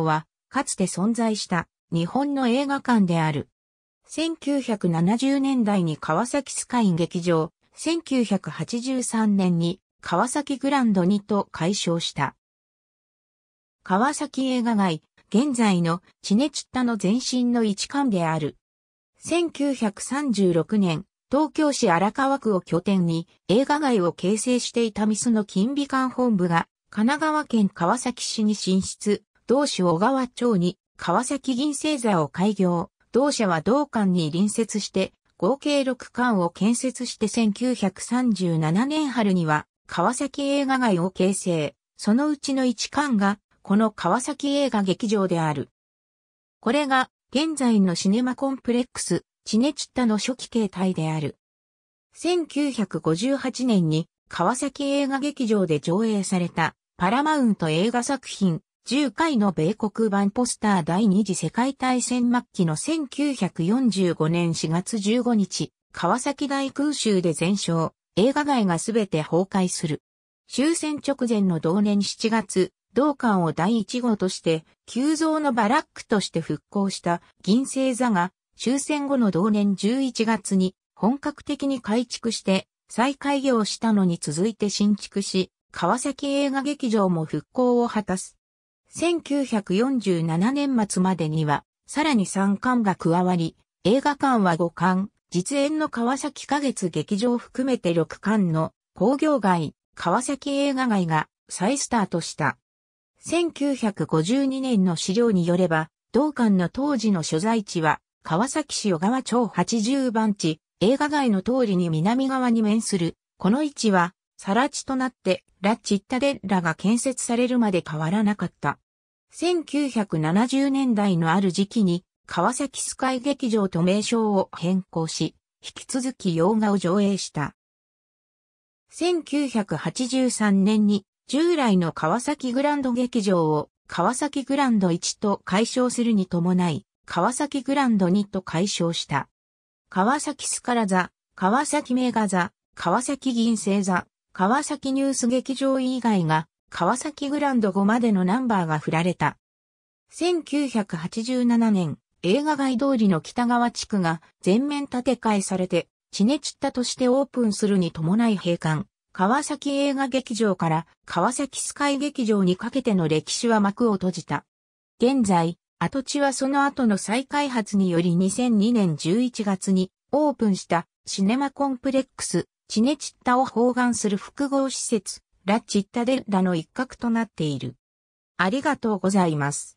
は、かつて存在した日本の映画館である。1970年代に川崎スカイン劇場、1983年に川崎グランドにと解消した。川崎映画街、現在のチネチッタの前身の一館である。1936年、東京市荒川区を拠点に映画街を形成していたミスの金美館本部が神奈川県川崎市に進出。同市小川町に川崎銀製座を開業。同社は同館に隣接して、合計6館を建設して1937年春には川崎映画街を形成。そのうちの1館がこの川崎映画劇場である。これが現在のシネマコンプレックス、チネチッタの初期形態である。1958年に川崎映画劇場で上映されたパラマウント映画作品10回の米国版ポスター第二次世界大戦末期の1945年4月15日、川崎大空襲で全焼、映画街がすべて崩壊する。終戦直前の同年7月、同館を第1号として、急増のバラックとして復興した銀星座が、終戦後の同年11月に本格的に改築して、再開業したのに続いて新築し、川崎映画劇場も復興を果たす。1947年末までには、さらに3巻が加わり、映画館は5巻、実演の川崎花月劇場含めて6巻の工業街、川崎映画街が再スタートした。1952年の資料によれば、同館の当時の所在地は、川崎市小川町80番地、映画街の通りに南側に面する、この位置は、さら地となって、ラ・ッチッタデッラが建設されるまで変わらなかった。1970年代のある時期に、川崎スカイ劇場と名称を変更し、引き続き洋画を上映した。1983年に従来の川崎グランド劇場を川崎グランド1と解消するに伴い、川崎グランド2と解消した。川崎スカラ座、川崎メガ座、川崎銀星座、川崎ニュース劇場以外が川崎グランド5までのナンバーが振られた。1987年、映画街通りの北側地区が全面建て替えされて、地ネチッタとしてオープンするに伴い閉館。川崎映画劇場から川崎スカイ劇場にかけての歴史は幕を閉じた。現在、跡地はその後の再開発により2002年11月にオープンしたシネマコンプレックス、チネチッタを包含する複合施設、ラ・チッタデッラの一角となっている。ありがとうございます。